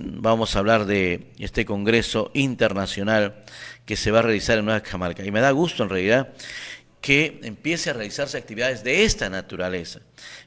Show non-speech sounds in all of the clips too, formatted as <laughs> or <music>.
vamos a hablar de este Congreso Internacional que se va a realizar en Nueva Camarca. Y me da gusto en realidad que empiece a realizarse actividades de esta naturaleza,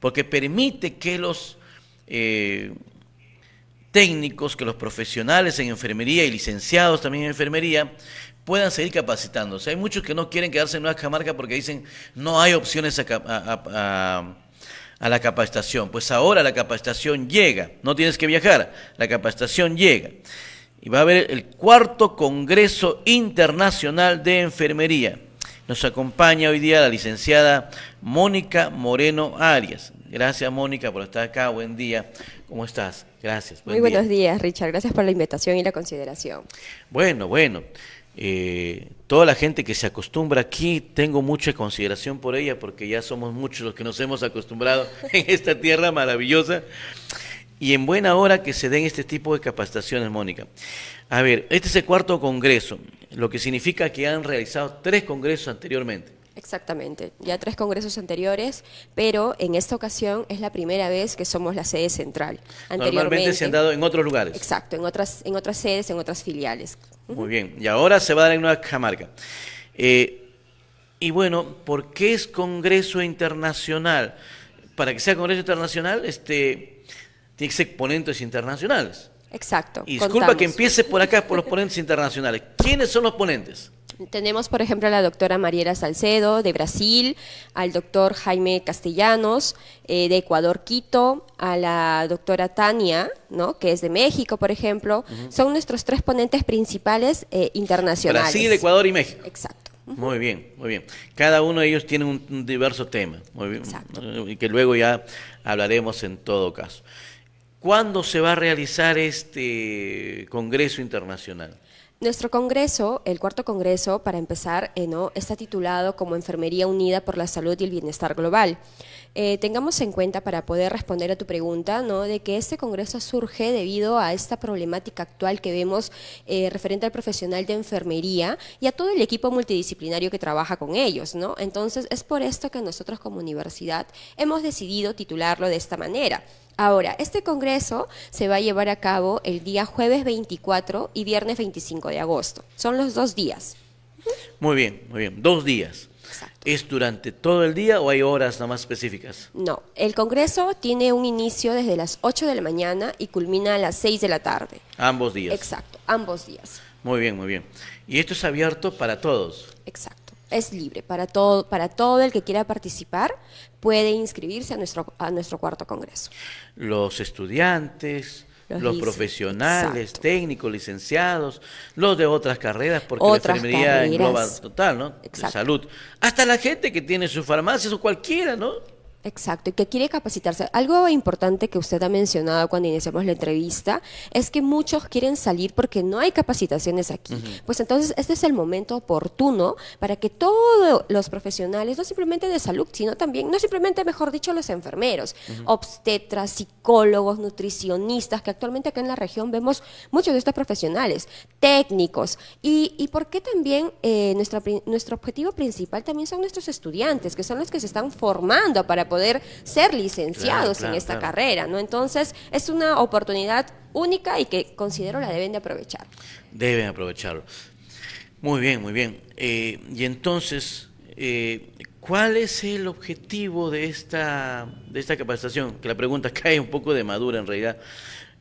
porque permite que los eh, técnicos, que los profesionales en enfermería y licenciados también en enfermería puedan seguir capacitándose. Hay muchos que no quieren quedarse en Nueva Camarca porque dicen no hay opciones a a la capacitación. Pues ahora la capacitación llega, no tienes que viajar, la capacitación llega. Y va a haber el cuarto Congreso Internacional de Enfermería. Nos acompaña hoy día la licenciada Mónica Moreno Arias. Gracias Mónica por estar acá, buen día. ¿Cómo estás? Gracias. Muy buenos días, Richard. Gracias por la invitación y la consideración. Bueno, bueno. Eh, toda la gente que se acostumbra aquí, tengo mucha consideración por ella porque ya somos muchos los que nos hemos acostumbrado <laughs> en esta tierra maravillosa. Y en buena hora que se den este tipo de capacitaciones, Mónica. A ver, este es el cuarto congreso, lo que significa que han realizado tres congresos anteriormente. Exactamente, ya tres congresos anteriores, pero en esta ocasión es la primera vez que somos la sede central. Anteriormente, Normalmente se han dado en otros lugares. Exacto, en otras, en otras sedes, en otras filiales. Muy bien. Y ahora se va a dar en Nueva Camarga. Eh, y bueno, ¿por qué es Congreso Internacional? Para que sea Congreso Internacional, este, tiene que ser ponentes internacionales. Exacto. Y disculpa que empiece por acá, por los ponentes internacionales. ¿Quiénes son los ponentes? Tenemos, por ejemplo, a la doctora Mariela Salcedo de Brasil, al doctor Jaime Castellanos eh, de Ecuador Quito, a la doctora Tania, ¿no? que es de México, por ejemplo. Son nuestros tres ponentes principales eh, internacionales. Brasil, Ecuador y México. Exacto. Muy bien, muy bien. Cada uno de ellos tiene un diverso tema, muy bien, Exacto. y que luego ya hablaremos en todo caso. ¿Cuándo se va a realizar este Congreso Internacional? Nuestro congreso, el cuarto congreso, para empezar, eh, ¿no? está titulado como Enfermería Unida por la Salud y el Bienestar Global. Eh, tengamos en cuenta para poder responder a tu pregunta, ¿no? De que este congreso surge debido a esta problemática actual que vemos eh, referente al profesional de enfermería y a todo el equipo multidisciplinario que trabaja con ellos, Entonces es por esto que nosotros como universidad hemos decidido titularlo de esta manera. Ahora, este congreso se va a llevar a cabo el día jueves 24 y viernes 25 de agosto. Son los dos días. Muy bien, muy bien. Dos días. Exacto. ¿Es durante todo el día o hay horas nada más específicas? No, el Congreso tiene un inicio desde las 8 de la mañana y culmina a las 6 de la tarde. Ambos días. Exacto, ambos días. Muy bien, muy bien. Y esto es abierto para todos. Exacto es libre para todo, para todo el que quiera participar puede inscribirse a nuestro, a nuestro cuarto congreso. Los estudiantes, los, profesionales, técnicos, licenciados, los de otras carreras, porque la enfermería engloba total, ¿no? salud. Hasta la gente que tiene su farmacia o cualquiera, ¿no? Exacto, y que quiere capacitarse. Algo importante que usted ha mencionado cuando iniciamos la entrevista es que muchos quieren salir porque no hay capacitaciones aquí. Pues entonces este es el momento oportuno para que todos los profesionales, no simplemente de salud, sino también, no simplemente, mejor dicho, los enfermeros, obstetras, psicólogos, nutricionistas, que actualmente acá en la región vemos muchos de estos profesionales, técnicos, y, y qué también eh, nuestro objetivo principal también son nuestros estudiantes, que son los que se están formando para poder poder ser licenciados en esta carrera, ¿no? Entonces, es una oportunidad única y que considero la deben de aprovechar. Deben aprovecharlo. Muy bien, muy bien. Eh, y entonces, eh, ¿cuál es el objetivo de esta, de esta capacitación? Que la pregunta <laughs> cae un poco de madura en realidad.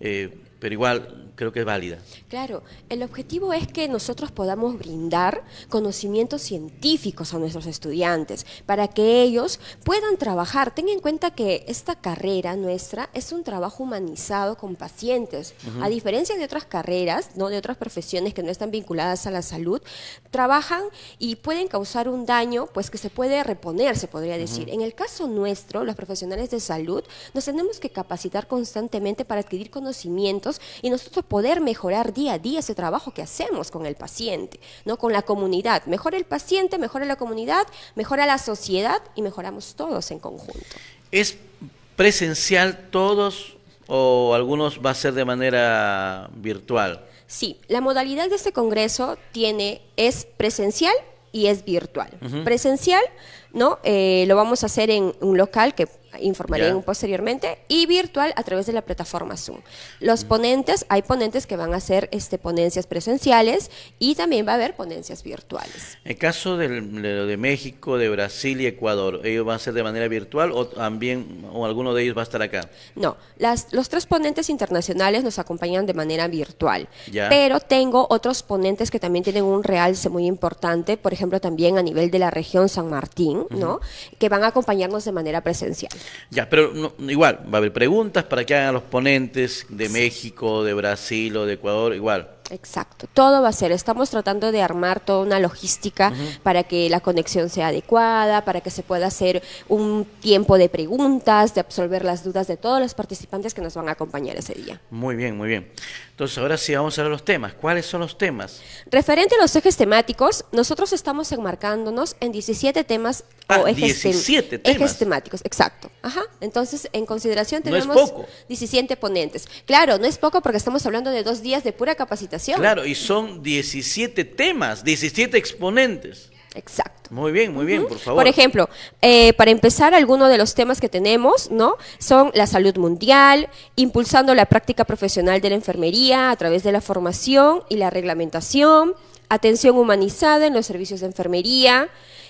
Eh, pero igual creo que es válida. Claro, el objetivo es que nosotros podamos brindar conocimientos científicos a nuestros estudiantes para que ellos puedan trabajar. Ten en cuenta que esta carrera nuestra es un trabajo humanizado con pacientes. A diferencia de otras carreras, no de otras profesiones que no están vinculadas a la salud, trabajan y pueden causar un daño pues que se puede reponer, se podría decir. En el caso nuestro, los profesionales de salud, nos tenemos que capacitar constantemente para adquirir conocimientos y nosotros poder mejorar día a día ese trabajo que hacemos con el paciente, no con la comunidad. Mejora el paciente, mejora la comunidad, mejora la sociedad y mejoramos todos en conjunto. ¿Es presencial todos o algunos va a ser de manera virtual? Sí, la modalidad de este congreso tiene es presencial y es virtual. Presencial, ¿no? Eh, lo vamos a hacer en un local que informaré posteriormente, y virtual a través de la plataforma Zoom. Los mm. ponentes, hay ponentes que van a hacer este, ponencias presenciales y también va a haber ponencias virtuales. En caso del, de, México, de Brasil y Ecuador, ¿ellos van a ser de manera virtual o también o alguno de ellos va a estar acá? No, las, los tres ponentes internacionales nos acompañan de manera virtual, pero tengo otros ponentes que también tienen un realce muy importante, por ejemplo, también a nivel de la región San Martín, ¿no? Que van a acompañarnos de manera presencial. Ya, pero igual, va a haber preguntas para que hagan los ponentes de México, de Brasil o de Ecuador, igual. Exacto, todo va a ser. Estamos tratando de armar toda una logística para que la conexión sea adecuada, para que se pueda hacer un tiempo de preguntas, de absolver las dudas de todos los participantes que nos van a acompañar ese día. Muy bien, muy bien. Entonces, ahora sí vamos a ver los temas. ¿Cuáles son los temas? Referente a los ejes temáticos, nosotros estamos enmarcándonos en 17 temas o ah, ejes, 17 temas. ejes temáticos. Exacto. Ajá. Entonces, en consideración tenemos 17 ponentes. Claro, no es poco porque estamos hablando de dos días de pura capacitación Claro, y son 17 temas, 17 exponentes. Exacto. Muy bien, muy bien, por favor. Por ejemplo, eh, para empezar, algunos de los temas que tenemos, ¿no? Son la salud mundial, impulsando la práctica profesional de la enfermería a través de la formación y la reglamentación, atención humanizada en los servicios de enfermería,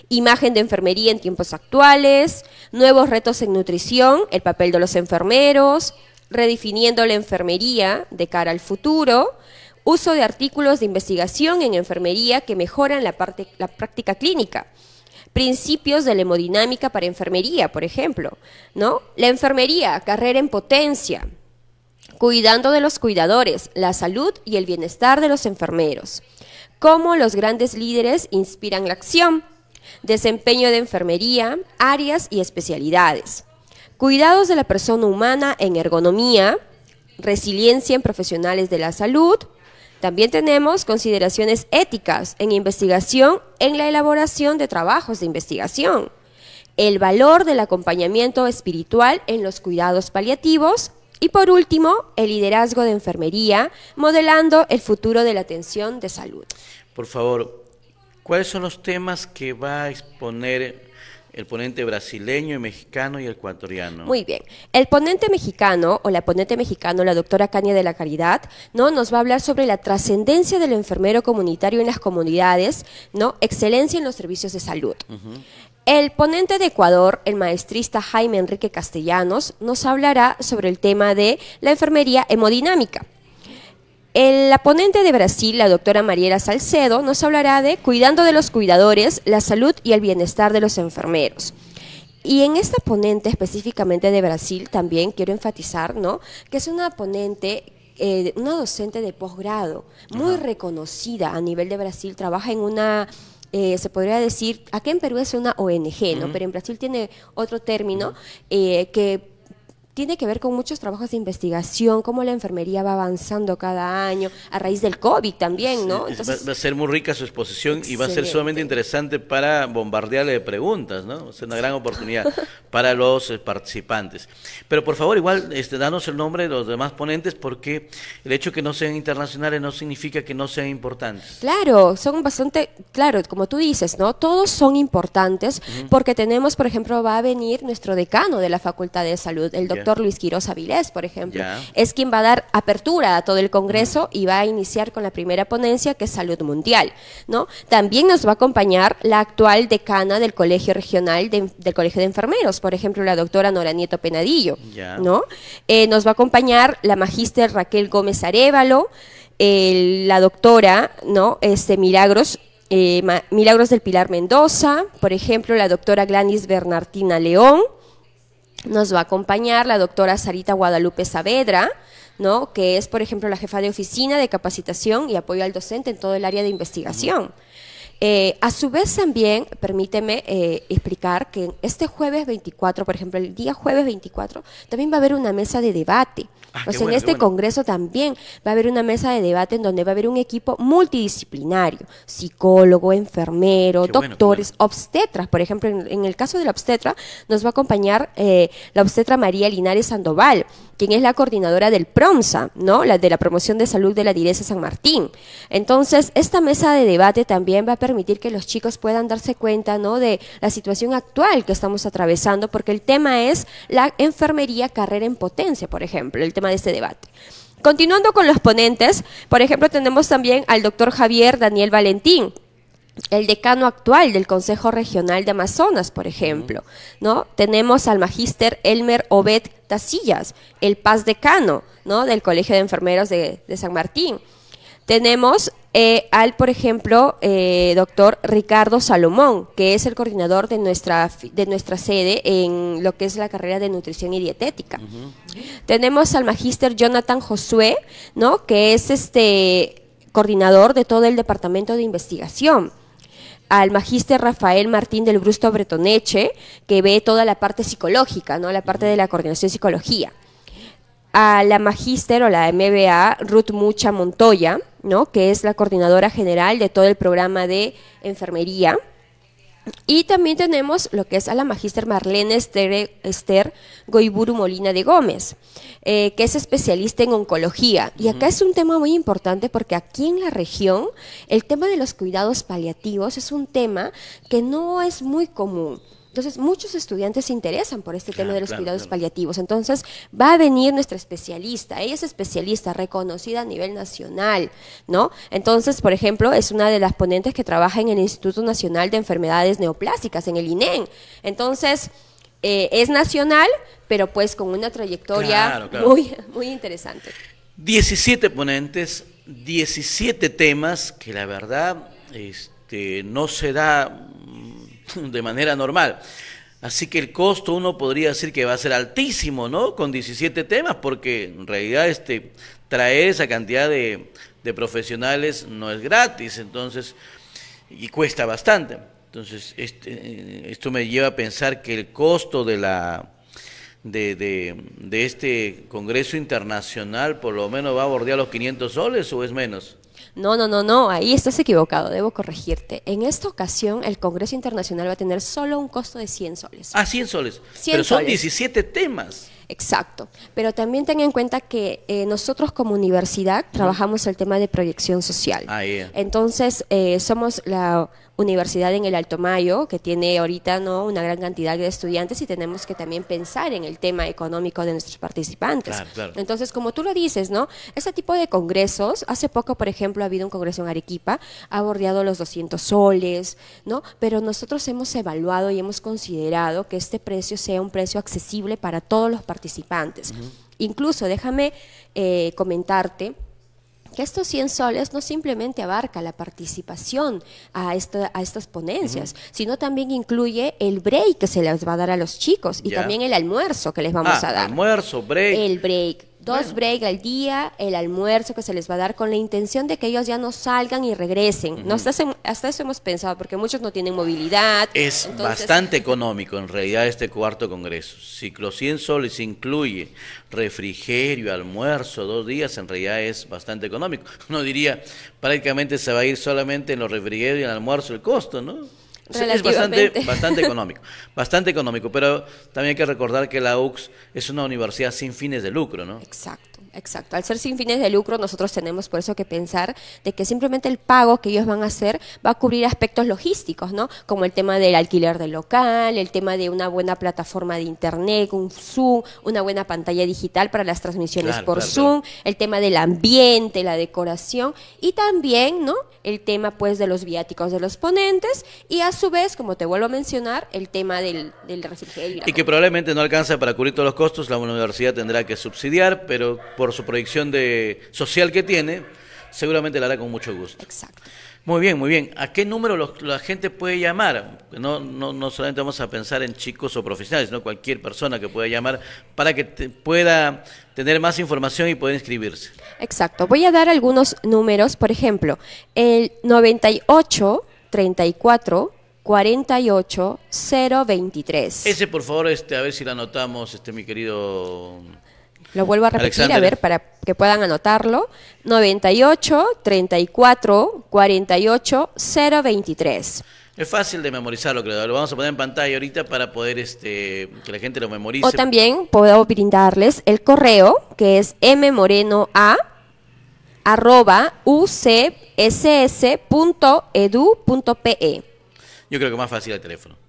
imagen de enfermería en tiempos actuales, nuevos retos en nutrición, el papel de los enfermeros, redefiniendo la enfermería de cara al futuro, uso de artículos de investigación en enfermería que mejoran la, parte, la práctica clínica principios de la hemodinámica para enfermería, por ejemplo, ¿no? La enfermería, carrera en potencia, cuidando de los cuidadores, la salud y el bienestar de los enfermeros. Cómo los grandes líderes inspiran la acción, desempeño de enfermería, áreas y especialidades. Cuidados de la persona humana en ergonomía, resiliencia en profesionales de la salud, también tenemos consideraciones éticas en investigación, en la elaboración de trabajos de investigación, el valor del acompañamiento espiritual en los cuidados paliativos y por último, el liderazgo de enfermería, modelando el futuro de la atención de salud. Por favor, ¿cuáles son los temas que va a exponer el ponente brasileño, y mexicano y ecuatoriano. Muy bien. El ponente mexicano o la ponente mexicana, la doctora Caña de la Caridad, ¿no? nos va a hablar sobre la trascendencia del enfermero comunitario en las comunidades, ¿no? excelencia en los servicios de salud. El ponente de Ecuador, el maestrista Jaime Enrique Castellanos, nos hablará sobre el tema de la enfermería hemodinámica. El, la ponente de Brasil, la doctora Mariela Salcedo, nos hablará de Cuidando de los cuidadores, la salud y el bienestar de los enfermeros. Y en esta ponente específicamente de Brasil también quiero enfatizar, ¿no? Que es una ponente eh, una docente de posgrado muy reconocida a nivel de Brasil, trabaja en una, eh, se podría decir, aquí en Perú es una ONG, ¿no? Pero en Brasil tiene otro término eh, que tiene que ver con muchos trabajos de investigación, cómo la enfermería va avanzando cada año, a raíz del COVID también, ¿no? va, a ser muy rica su exposición y va a ser sumamente interesante para bombardearle de preguntas, ¿no? Es una gran oportunidad para los eh, participantes. Pero por favor, igual, este, danos el nombre de los demás ponentes porque el hecho de que no sean internacionales no significa que no sean importantes. Claro, son bastante, claro, como tú dices, ¿no? Todos son importantes porque tenemos, por ejemplo, va a venir nuestro decano de la Facultad de Salud, el doctor Luis Quiroz Avilés, por ejemplo, es quien va a dar apertura a todo el Congreso y va a iniciar con la primera ponencia que es salud mundial, ¿no? También nos va a acompañar la actual decana del Colegio Regional del Colegio de Enfermeros, por ejemplo, la doctora Nora Nieto Penadillo, ¿no? Eh, nos va a acompañar la magíster Raquel Gómez Arevalo, la doctora, ¿no? Este Milagros eh, Milagros del Pilar Mendoza, por ejemplo, la doctora Glanis Bernardina León, nos va a acompañar la doctora Sarita Guadalupe Saavedra, ¿no? que es, por ejemplo, la jefa de oficina de capacitación y apoyo al docente en todo el área de investigación. Eh, a su vez también, permíteme eh, explicar que este jueves 24, por ejemplo, el día jueves 24, también va a haber una mesa de debate. O ah, pues en este congreso también va a haber una mesa de debate en donde va a haber un equipo multidisciplinario, psicólogo, enfermero, doctores, obstetras. Por ejemplo, en, el caso de la obstetra, nos va a acompañar eh, la obstetra María Linares Sandoval, quien es la coordinadora del PROMSA, ¿no? La de la promoción de salud de la Direza San Martín. Entonces, esta mesa de debate también va a permitir que los chicos puedan darse cuenta ¿no? de la situación actual que estamos atravesando, porque el tema es la enfermería carrera en potencia, por ejemplo, el tema de este debate. Continuando con los ponentes, por ejemplo, tenemos también al doctor Javier Daniel Valentín, el decano actual del Consejo Regional de Amazonas, por ejemplo, ¿no? Tenemos al magíster Elmer Obed Tasillas, el paz decano, ¿no? del Colegio de Enfermeros de San Martín. Tenemos eh, al, por ejemplo, eh, doctor Ricardo Salomón, que es el coordinador de nuestra, de nuestra sede en lo que es la carrera de nutrición y dietética. Tenemos al magíster Jonathan Josué, ¿no? que es este coordinador de todo el departamento de investigación al magíster Rafael Martín del Brusto Bretoneche, que ve toda la parte psicológica, ¿no? La parte de la coordinación psicología a la magíster o la MBA Ruth Mucha Montoya, ¿no? que es la coordinadora general de todo el programa de enfermería. Y también tenemos lo que es a la magíster Marlene Esther, Goiburu Molina de Gómez, eh, que es especialista en oncología. Y acá es un tema muy importante porque aquí en la región el tema de los cuidados paliativos es un tema que no es muy común. Entonces, muchos estudiantes se interesan por este tema de los cuidados paliativos. Entonces, va a venir nuestra especialista. Ella es especialista reconocida a nivel nacional, ¿no? Entonces, por ejemplo, es una de las ponentes que trabaja en el Instituto Nacional de Enfermedades Neoplásicas, en el INEN. E Entonces, eh, es nacional, pero pues con una trayectoria Muy, muy interesante. 17 ponentes, 17 temas que la verdad este, no se da <laughs> de manera normal. Así que el costo uno podría decir que va a ser altísimo, ¿no? Con 17 temas, porque en realidad este, traer esa cantidad de, profesionales no es gratis, entonces, y cuesta bastante. Entonces, este, eh, esto me lleva a pensar que el costo de la de, de este Congreso Internacional por lo menos va a bordear los 500 soles o es menos no, no, no, no, ahí estás equivocado, debo corregirte. En esta ocasión el Congreso Internacional va a tener solo un costo de 100 soles. Ah, 100 soles. Pero son 17 temas. Exacto. Pero también ten en cuenta que eh, nosotros como universidad trabajamos el tema de proyección social. Ahí Entonces, eh, somos la universidad en el Alto Mayo, que tiene ahorita ¿no? una gran cantidad de estudiantes y tenemos que también pensar en el tema económico de nuestros participantes. Entonces, como tú lo dices, ¿no? Este tipo de congresos, hace poco, por ejemplo, ha habido un congreso en Arequipa, ha bordeado los 200 soles, ¿no? Pero nosotros hemos evaluado y hemos considerado que este precio sea un precio accesible para todos los participantes. Incluso, déjame eh, comentarte, que estos 100 soles no simplemente abarca la participación a, a estas ponencias, sino también incluye el break que se les va a dar a los chicos y también el almuerzo que les vamos ah, a dar. Almuerzo, break. El break Dos breaks al día, el almuerzo que se les va a dar con la intención de que ellos ya no salgan y regresen. hasta, eso, hemos pensado, porque muchos no tienen movilidad. Es bastante económico en realidad este cuarto congreso. Si los 100 soles incluye refrigerio, almuerzo, dos días, en realidad es bastante económico. <laughs> Uno diría, prácticamente se va a ir solamente en los refrigerios y en el almuerzo el costo, ¿no? Es bastante, <laughs> bastante económico, bastante económico, pero también hay que recordar que la Ux es una universidad sin fines de lucro, ¿no? Exacto. Exacto, al ser sin fines de lucro nosotros tenemos por eso que pensar de que simplemente el pago que ellos van a hacer va a cubrir aspectos logísticos, ¿no? Como el tema del alquiler del local, el tema de una buena plataforma de internet, un Zoom, una buena pantalla digital para las transmisiones por Zoom, el tema del ambiente, la decoración y también, ¿no? El tema pues de los viáticos de los ponentes y a su vez, como te vuelvo a mencionar, el tema del, del refrigerio. Y, que probablemente no alcanza para cubrir todos los costos, la universidad tendrá que subsidiar, pero por su proyección de social que tiene, seguramente la hará con mucho gusto. Exacto. Muy bien, muy bien. ¿A qué número la gente puede llamar? No, no, no solamente vamos a pensar en chicos o profesionales, sino cualquier persona que pueda llamar para que pueda tener más información y poder inscribirse. Exacto. Voy a dar algunos números. Por ejemplo, el 98 34 48 023. Ese, por favor, este, a ver si lo anotamos, este, mi querido lo vuelvo a repetir, a ver, para que puedan anotarlo. 98 34 48 023. Es fácil de memorizarlo, creo. Lo vamos a poner en pantalla ahorita para poder este, que la gente lo memorice. O también puedo brindarles el correo que es mmorenoa.ucss.edu.pe Yo creo que más fácil el teléfono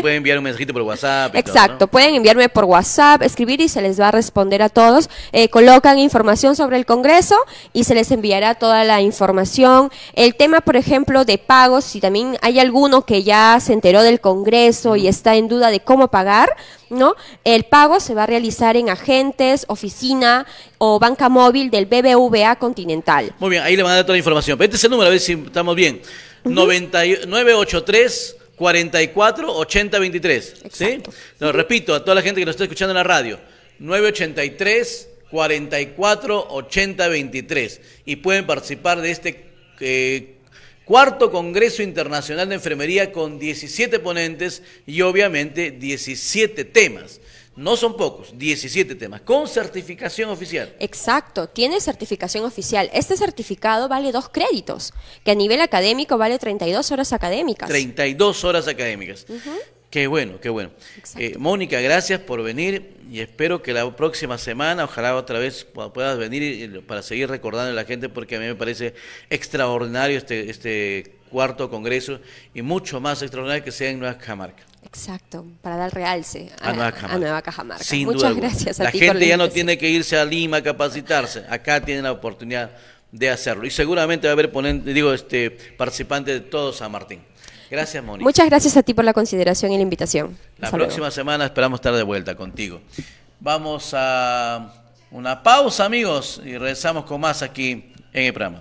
pueden enviar un mensajito por WhatsApp. Exacto, pueden enviarme por WhatsApp, escribir y se les va a responder a todos. Eh, colocan información sobre el Congreso y se les enviará toda la información. El tema, por ejemplo, de pagos, si también hay alguno que ya se enteró del Congreso y está en duda de cómo pagar, ¿no? El pago se va a realizar en agentes, oficina o banca móvil del BBVA Continental. Muy bien, ahí le van a dar toda la información. Vete este ese número, a ver si estamos bien. 9983 44 80 23. ¿Sí? repito a toda la gente que nos está escuchando en la radio: 983 44 80 23. Y pueden participar de este eh, cuarto Congreso Internacional de Enfermería con 17 ponentes y obviamente 17 temas. No son pocos, 17 temas, con certificación oficial. Exacto, tiene certificación oficial. Este certificado vale dos créditos, que a nivel académico vale 32 horas académicas. 32 horas académicas. Qué bueno, qué bueno. Eh, Mónica, gracias por venir y espero que la próxima semana, ojalá otra vez puedas venir para seguir recordando a la gente porque a mí me parece extraordinario este, este, cuarto congreso y mucho más extraordinario que sea en Nueva Cajamarca. Exacto, para dar realce a, Nueva Cajamarca. Muchas gracias a La gente ya no tiene que irse a Lima a capacitarse, acá tienen la oportunidad de hacerlo y seguramente va a haber ponente, digo, este, participantes de todo San Martín. Gracias, Mónica. Muchas gracias a ti por la consideración y la invitación. La próxima semana esperamos estar de vuelta contigo. Vamos a una pausa, amigos, y regresamos con más aquí en el programa.